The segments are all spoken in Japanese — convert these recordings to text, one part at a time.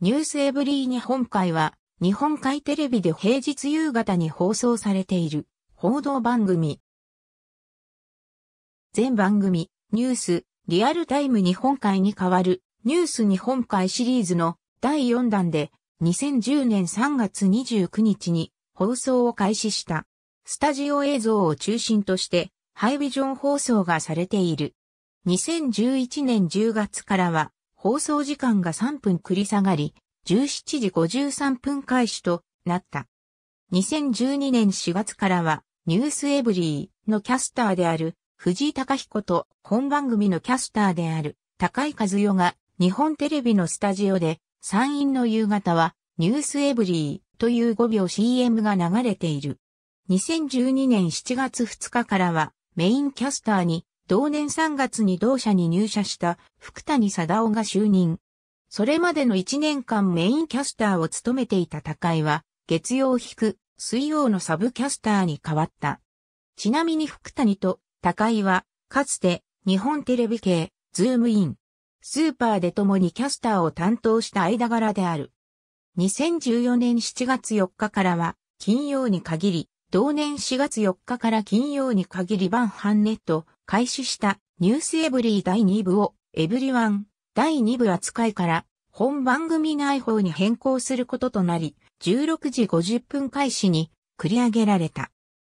ニュースエブリー日本海は、日本海テレビで平日夕方に放送されている報道番組。全番組、ニュース、リアルタイム日本海に代わる、ニュース日本海シリーズの第4弾で、2010年3月29日に放送を開始した。スタジオ映像を中心として、ハイビジョン放送がされている。2011年10月からは、放送時間が3分繰り下がり、17時53分開始となった。2012年4月からは、ニュースエブリーのキャスターである、藤井隆彦と本番組のキャスターである、高井和代が、日本テレビのスタジオで、参院の夕方は、ニュースエブリーという5秒 CM が流れている。2012年7月2日からは、メインキャスターに、同年3月に同社に入社した福谷貞夫が就任。それまでの1年間メインキャスターを務めていた高井は、月曜引く、水曜のサブキャスターに変わった。ちなみに福谷と高井は、かつて日本テレビ系、ズームイン、スーパーで共にキャスターを担当した間柄である。2014年7月4日からは、金曜に限り、同年4月4日から金曜に限り晩半ネット、開始したニュースエブリー第2部をエブリワン第2部扱いから本番組内報に変更することとなり、16時50分開始に繰り上げられた。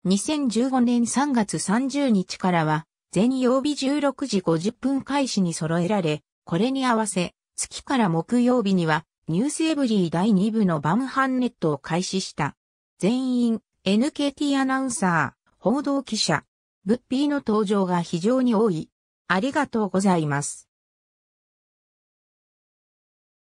2015年3月30日からは、全曜日16時50分開始に揃えられ、これに合わせ、月から木曜日には、ニュースエブリー第2部のバムハンネットを開始した。全員、NKT アナウンサー、報道記者、物品の登場が非常に多い。ありがとうございます。